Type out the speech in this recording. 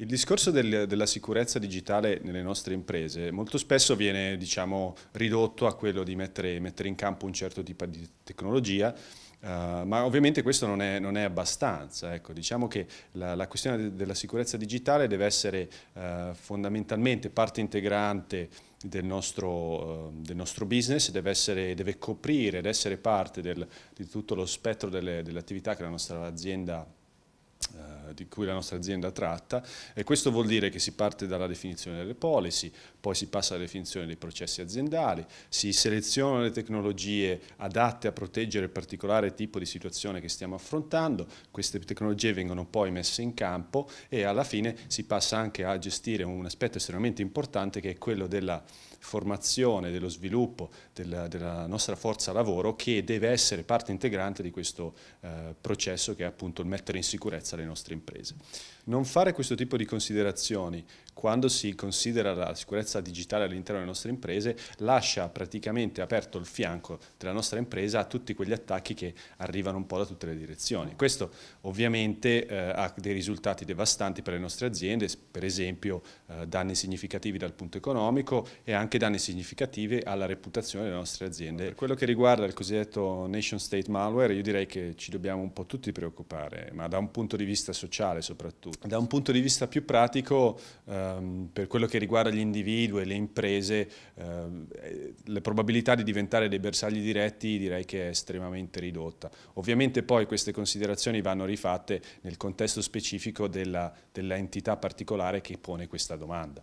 Il discorso del, della sicurezza digitale nelle nostre imprese molto spesso viene diciamo, ridotto a quello di mettere, mettere, in campo un certo tipo di tecnologia, eh, ma ovviamente questo non è, non è abbastanza. Ecco, diciamo che la, la questione de, della sicurezza digitale deve essere eh, fondamentalmente parte integrante del nostro, eh, del nostro, business, deve, essere, deve coprire ed essere parte del, di tutto lo spettro delle, delle attività che la nostra azienda ha eh, di cui la nostra azienda tratta e questo vuol dire che si parte dalla definizione delle policy, poi si passa alla definizione dei processi aziendali, si selezionano le tecnologie adatte a proteggere il particolare tipo di situazione che stiamo affrontando, queste tecnologie vengono poi messe in campo e alla fine si passa anche a gestire un aspetto estremamente importante che è quello della formazione, dello sviluppo della, della nostra forza lavoro che deve essere parte integrante di questo eh, processo che è appunto il mettere in sicurezza le le nostre imprese. Non fare questo tipo di considerazioni quando si considera la sicurezza digitale all'interno delle nostre imprese lascia praticamente aperto il fianco della nostra impresa a tutti quegli attacchi che arrivano un po' da tutte le direzioni. Questo ovviamente eh, ha dei risultati devastanti per le nostre aziende, per esempio eh, danni significativi dal punto economico e anche danni significativi alla reputazione delle nostre aziende. Per quello che riguarda il cosiddetto nation state malware, io direi che ci dobbiamo un po' tutti preoccupare, ma da un punto di vista vista sociale soprattutto. Da un punto di vista più pratico, ehm, per quello che riguarda gli individui e le imprese, ehm, eh, la probabilità di diventare dei bersagli diretti direi che è estremamente ridotta. Ovviamente poi queste considerazioni vanno rifatte nel contesto specifico dell'entità della particolare che pone questa domanda.